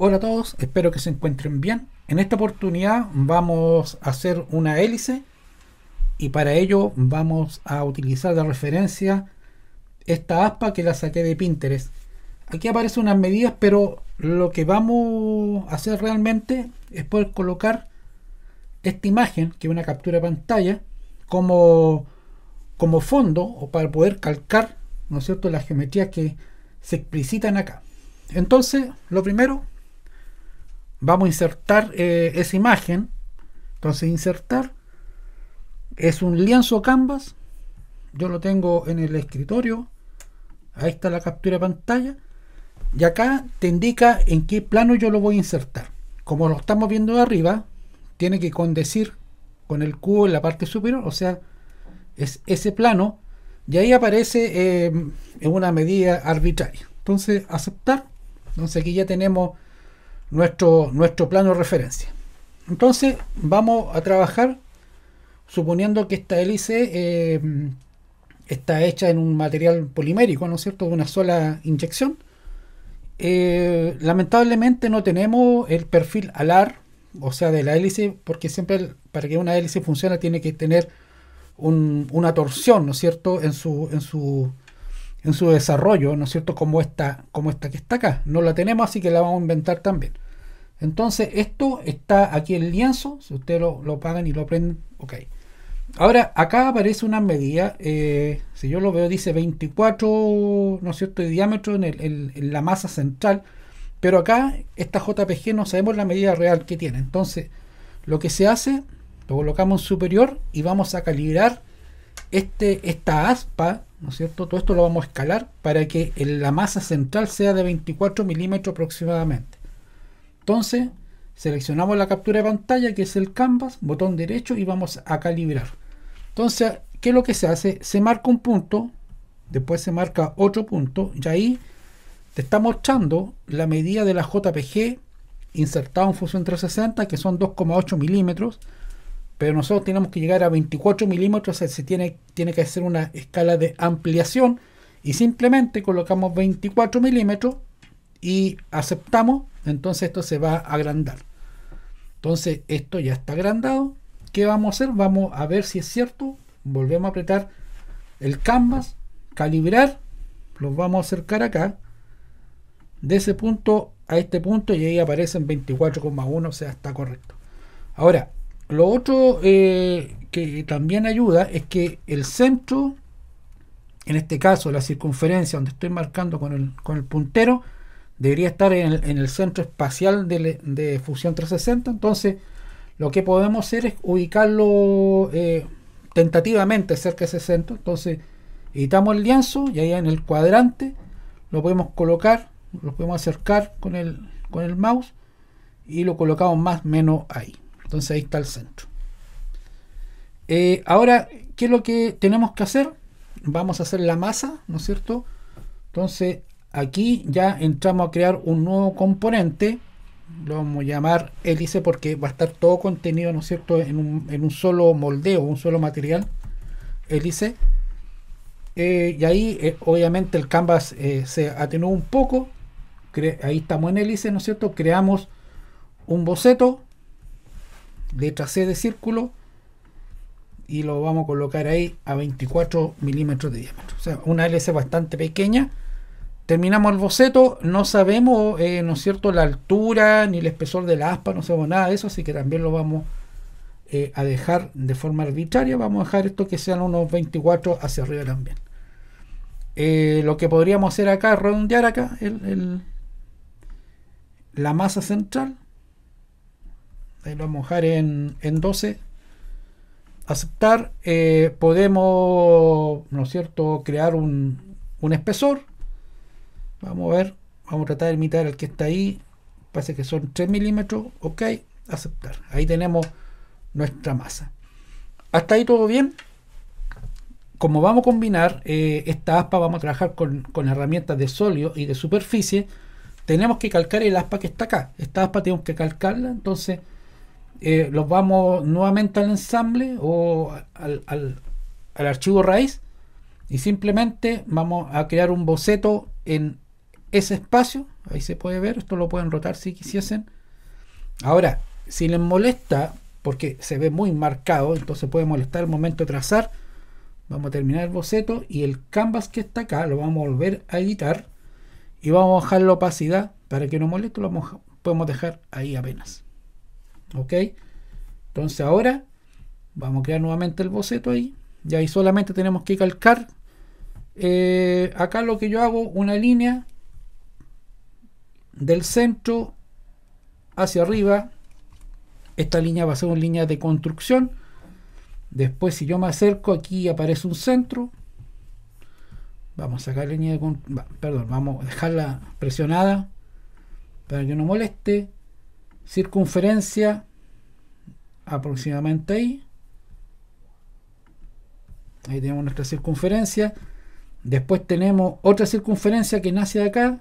Hola a todos, espero que se encuentren bien. En esta oportunidad vamos a hacer una hélice y para ello vamos a utilizar de referencia esta aspa que la saqué de Pinterest. Aquí aparecen unas medidas, pero lo que vamos a hacer realmente es poder colocar esta imagen, que es una captura de pantalla, como, como fondo o para poder calcar, ¿no es cierto?, las geometrías que se explicitan acá. Entonces, lo primero vamos a insertar eh, esa imagen. Entonces insertar es un lienzo canvas. Yo lo tengo en el escritorio. Ahí está la captura de pantalla. Y acá te indica en qué plano yo lo voy a insertar. Como lo estamos viendo de arriba, tiene que condecir con el cubo en la parte superior. O sea, es ese plano. Y ahí aparece eh, en una medida arbitraria. Entonces aceptar. Entonces aquí ya tenemos nuestro, plano de referencia. Entonces vamos a trabajar suponiendo que esta hélice eh, está hecha en un material polimérico, ¿no es cierto?, de una sola inyección. Eh, lamentablemente no tenemos el perfil alar, o sea, de la hélice, porque siempre para que una hélice funcione tiene que tener una torsión, ¿no es cierto?, en su, en su, en su desarrollo, ¿no es cierto?, como esta, como esta que está acá. No la tenemos, así que la vamos a inventar también. Entonces, esto está aquí el lienzo, si ustedes lo, lo pagan y lo aprenden, ok. Ahora, acá aparece una medida, eh, si yo lo veo, dice 24, ¿no es cierto?, de diámetro en, el, en la masa central, pero acá esta JPG no sabemos la medida real que tiene. Entonces, lo que se hace, lo colocamos en superior y vamos a calibrar este, esta aspa, ¿no es cierto? Todo esto lo vamos a escalar para que la masa central sea de 24 milímetros aproximadamente. Entonces, seleccionamos la captura de pantalla, que es el canvas, botón derecho y vamos a calibrar. Entonces, ¿qué es lo que se hace? Se marca un punto, después se marca otro punto, y ahí te está mostrando la medida de la JPG insertada en Fusion 360, que son 2,8 milímetros pero nosotros tenemos que llegar a 24 milímetros, se tiene, tiene que hacer una escala de ampliación y simplemente colocamos 24 milímetros y aceptamos, entonces esto se va a agrandar. Entonces esto ya está agrandado. ¿Qué vamos a hacer? Vamos a ver si es cierto. Volvemos a apretar el canvas, calibrar, los vamos a acercar acá. De ese punto a este punto y ahí aparecen 24,1, o sea, está correcto. Ahora, lo otro eh, que también ayuda es que el centro, en este caso la circunferencia donde estoy marcando con el, puntero, debería estar en el, centro espacial de, Fusión 360. Entonces, lo que podemos hacer es ubicarlo eh, tentativamente cerca de ese centro. Entonces, editamos el lienzo y ahí en el cuadrante lo podemos colocar, lo podemos acercar con el, con el mouse y lo colocamos más o menos ahí. Entonces ahí está el centro. Eh, ahora, ¿qué es lo que tenemos que hacer? Vamos a hacer la masa, ¿no es cierto? Entonces aquí ya entramos a crear un nuevo componente. Lo vamos a llamar hélice porque va a estar todo contenido, ¿no es cierto?, en un, solo moldeo, un solo material hélice. Eh, y ahí, eh, obviamente, el canvas se atenuó un poco. ahí estamos en hélice, ¿no es cierto? Creamos un boceto de C de círculo y lo vamos a colocar ahí a 24 milímetros de diámetro. O sea, una LC bastante pequeña. Terminamos el boceto, no sabemos, eh, ¿no es cierto?, la altura ni el espesor de la aspa, no sabemos nada de eso, así que también lo vamos eh, a dejar de forma arbitraria. Vamos a dejar esto que sean unos 24 hacia arriba también. Eh, lo que podríamos hacer acá es redondear acá la masa central ahí lo vamos a dejar en, 12 aceptar eh, podemos no es cierto crear un, espesor vamos a ver vamos a tratar de imitar el que está ahí parece que son 3 milímetros ok aceptar ahí tenemos nuestra masa hasta ahí todo bien como vamos a combinar eh, esta aspa, vamos a trabajar con, con, herramientas de sólido y de superficie, tenemos que calcar el aspa que está acá. Esta aspa tenemos que calcarla, entonces eh, los vamos nuevamente al ensamble o al, archivo raíz y simplemente vamos a crear un boceto en ese espacio. Ahí se puede ver, esto lo pueden rotar si quisiesen. Ahora, si les molesta, porque se ve muy marcado, entonces puede molestar el momento de trazar. Vamos a terminar el boceto y el canvas que está acá lo vamos a volver a editar y vamos a bajar la opacidad para que no moleste, lo podemos dejar ahí apenas ok entonces ahora vamos a crear nuevamente el boceto ahí y ahí solamente tenemos que calcar eh, acá lo que yo hago una línea del centro hacia arriba esta línea va a ser una línea de construcción después si yo me acerco aquí aparece un centro vamos a sacar línea de perdón vamos a dejarla presionada para que no moleste circunferencia aproximadamente ahí. Ahí tenemos nuestra circunferencia. Después tenemos otra circunferencia que nace de acá.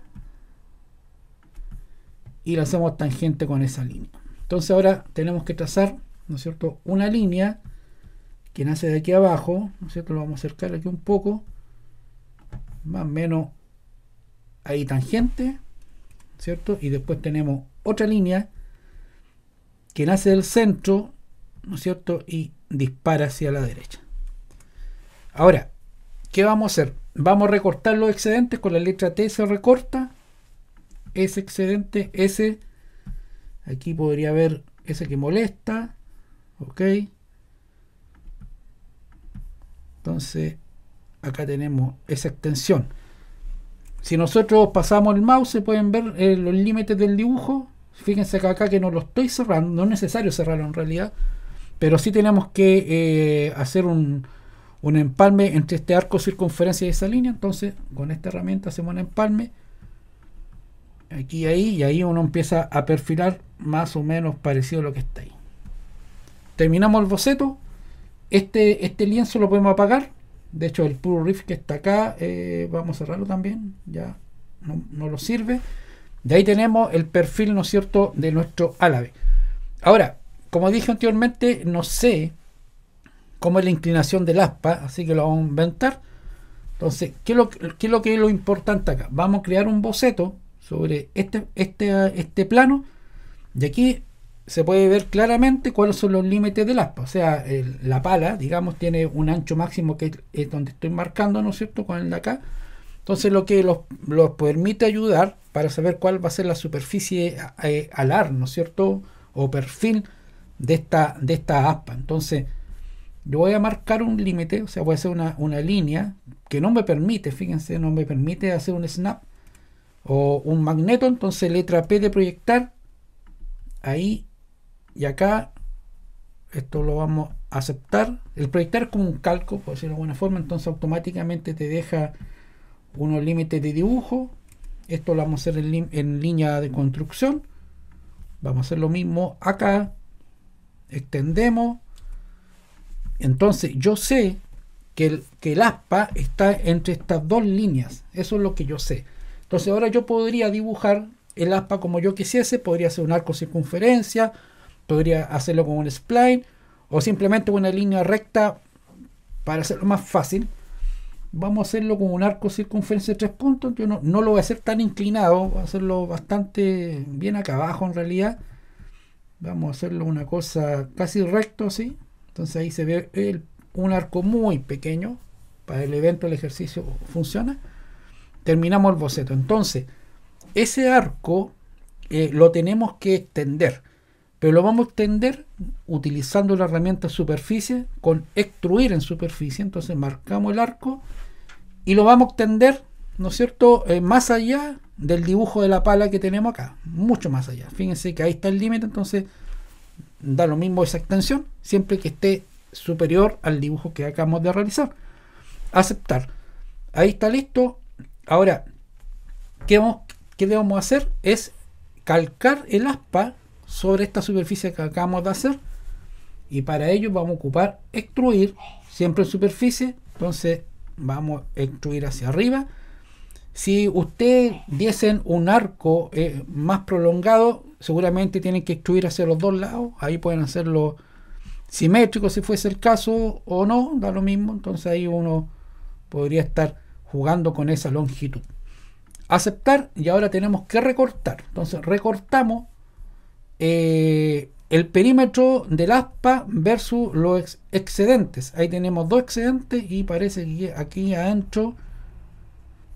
Y la hacemos tangente con esa línea. Entonces ahora tenemos que trazar, ¿no es cierto?, una línea que nace de aquí abajo, ¿no cierto? Lo vamos a acercar aquí un poco, más o menos ahí tangente, ¿cierto? Y después tenemos otra línea que nace del centro, ¿no es cierto? Y dispara hacia la derecha. Ahora, ¿qué vamos a hacer? Vamos a recortar los excedentes con la letra T, se recorta ese excedente, ese, aquí podría haber ese que molesta, ok. Entonces, acá tenemos esa extensión. Si nosotros pasamos el mouse, pueden ver eh, los límites del dibujo. Fíjense que acá que no lo estoy cerrando, no es necesario cerrarlo en realidad, pero sí tenemos que eh, hacer un, empalme entre este arco circunferencia y esa línea. Entonces, con esta herramienta hacemos un empalme aquí y ahí, y ahí uno empieza a perfilar más o menos parecido a lo que está ahí. Terminamos el boceto. Este, este lienzo lo podemos apagar. De hecho, el puro riff que está acá, eh, vamos a cerrarlo también. Ya no, no lo sirve. De ahí tenemos el perfil, ¿no es cierto?, de nuestro álabe. Ahora, como dije anteriormente, no sé cómo es la inclinación del aspa, así que lo vamos a inventar. Entonces, ¿qué es lo, que es lo importante acá? Vamos a crear un boceto sobre este, este, este plano. de aquí se puede ver claramente cuáles son los límites del aspa. O sea, la pala, digamos, tiene un ancho máximo que es donde estoy marcando, ¿no es cierto?, con el de acá. Entonces lo que los, permite ayudar para saber cuál va a ser la superficie eh, alar, ¿no es cierto? O perfil de esta, de esta aspa. Entonces yo voy a marcar un límite, o sea, voy a hacer una, una línea que no me permite, fíjense, no me permite hacer un snap o un magneto, entonces letra P de proyectar, ahí y acá, esto lo vamos a aceptar, el proyectar es como un calco, por decirlo de alguna forma, entonces automáticamente te deja unos límites de dibujo. Esto lo vamos a hacer en, línea de construcción. Vamos a hacer lo mismo acá. Extendemos. Entonces yo sé que el, que el aspa está entre estas dos líneas. Eso es lo que yo sé. Entonces ahora yo podría dibujar el aspa como yo quisiese. Podría hacer un arco circunferencia. Podría hacerlo con un spline. O simplemente una línea recta para hacerlo más fácil vamos a hacerlo con un arco circunferencia de tres puntos. Yo no, lo voy a hacer tan inclinado, voy a hacerlo bastante bien acá abajo en realidad. Vamos a hacerlo una cosa casi recto, ¿sí? Entonces ahí se ve el, un arco muy pequeño. Para el evento, el ejercicio funciona. Terminamos el boceto. Entonces, ese arco eh, lo tenemos que extender. Pero lo vamos a extender utilizando la herramienta superficie con extruir en superficie. Entonces marcamos el arco y lo vamos a extender, ¿no es cierto?, eh, más allá del dibujo de la pala que tenemos acá, mucho más allá. Fíjense que ahí está el límite, entonces da lo mismo esa extensión, siempre que esté superior al dibujo que acabamos de realizar. Aceptar. Ahí está listo. Ahora, ¿qué, qué debemos hacer? Es calcar el aspa sobre esta superficie que acabamos de hacer y para ello vamos a ocupar extruir siempre en superficie entonces vamos a extruir hacia arriba. Si ustedes diesen un arco eh, más prolongado, seguramente tienen que extruir hacia los dos lados. Ahí pueden hacerlo simétrico si fuese el caso o no, da lo mismo. Entonces ahí uno podría estar jugando con esa longitud. Aceptar y ahora tenemos que recortar. Entonces recortamos eh, el perímetro del aspa versus los excedentes. Ahí tenemos dos excedentes y parece que aquí adentro...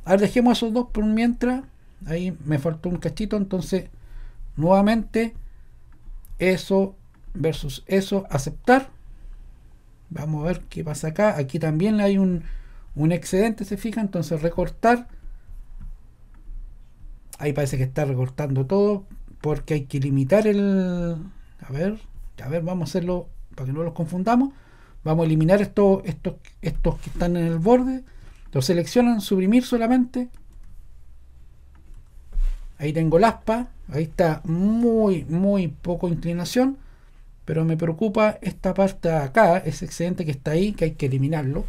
A dejemos esos dos por mientras. Ahí me faltó un cachito, entonces nuevamente eso versus eso, aceptar. Vamos a ver qué pasa acá. Aquí también hay un excedente, se fija, entonces recortar. Ahí parece que está recortando todo porque hay que limitar el, a ver, a ver, vamos a hacerlo para que no los confundamos. Vamos a eliminar estos, estos, estos que están en el borde. Los seleccionan, suprimir solamente. Ahí tengo el aspa. Ahí está muy, muy poco inclinación. Pero me preocupa esta parte acá, ese excedente que está ahí, que hay que eliminarlo.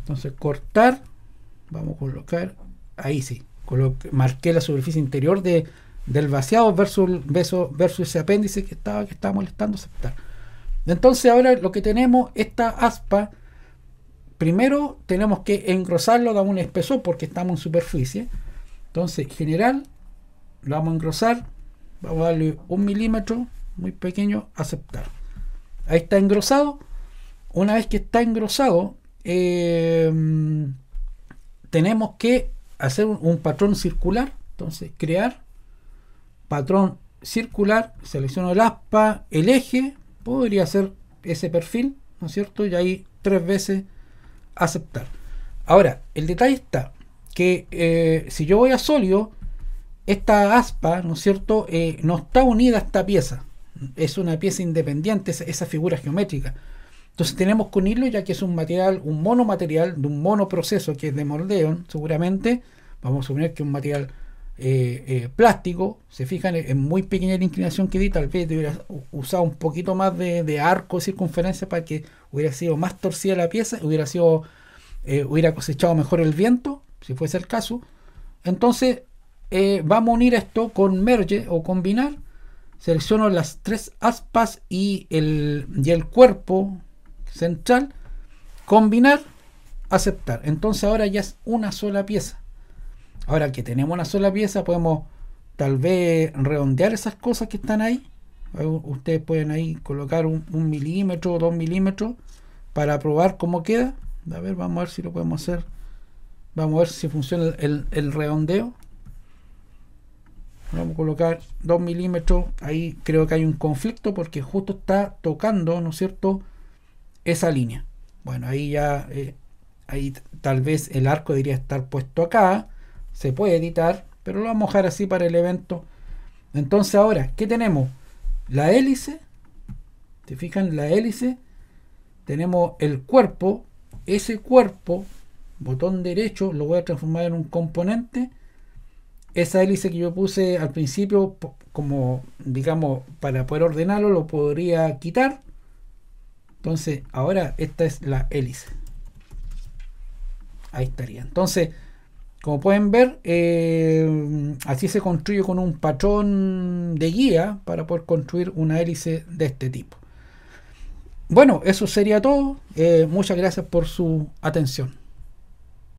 Entonces cortar. Vamos a colocar. Ahí sí. marqué la superficie interior de, del vaciado versus, ese apéndice que estaba que estaba molestando aceptar. Entonces ahora lo que tenemos, esta aspa, primero tenemos que engrosarlo darle un espesor porque estamos en superficie. Entonces, general, lo vamos a engrosar, vamos a darle un milímetro, muy pequeño, aceptar. Ahí está engrosado. Una vez que está engrosado, eh, tenemos que hacer un patrón circular. Entonces, crear patrón circular, selecciono el aspa, el eje, podría ser ese perfil, ¿no es cierto? Y ahí tres veces aceptar. Ahora, el detalle está que eh, si yo voy a sólido, esta aspa, ¿no es cierto?, eh, no está unida a esta pieza. Es una pieza independiente, esa, figura geométrica. Entonces tenemos que unirlo ya que es un material, un monomaterial de un monoproceso que es de moldeo, seguramente. Vamos a suponer que un material eh, eh, plástico, se fijan en muy pequeña inclinación que di, tal vez hubiera usado un poquito más de, arco circunferencia para que hubiera sido más torcida la pieza, hubiera sido eh, hubiera cosechado mejor el viento, si fuese el caso. Entonces, vamos a unir esto con merge o combinar. Selecciono las tres aspas y el, y el cuerpo central. Combinar, aceptar. Entonces ahora ya es una sola pieza Ahora que tenemos una sola pieza, podemos tal vez redondear esas cosas que están ahí. Ustedes pueden ahí colocar un, milímetro o dos milímetros para probar cómo queda. A ver, vamos a ver si lo podemos hacer. Vamos a ver si funciona el, redondeo. Vamos a colocar 2 milímetros. Ahí creo que hay un conflicto porque justo está tocando, ¿no es cierto? Esa línea. Bueno, ahí ya, eh, ahí tal vez el arco debería estar puesto acá se puede editar, pero lo vamos a dejar así para el evento. Entonces ahora, ¿qué tenemos? La hélice, ¿te fijan? La hélice, tenemos el cuerpo, ese cuerpo, botón derecho, lo voy a transformar en un componente. Esa hélice que yo puse al principio, como digamos, para poder ordenarlo, lo podría quitar. Entonces, ahora esta es la hélice. Ahí estaría. Entonces, como pueden ver, eh, así se construye con un patrón de guía para poder construir una hélice de este tipo. Bueno, eso sería todo. Eh, muchas gracias por su atención.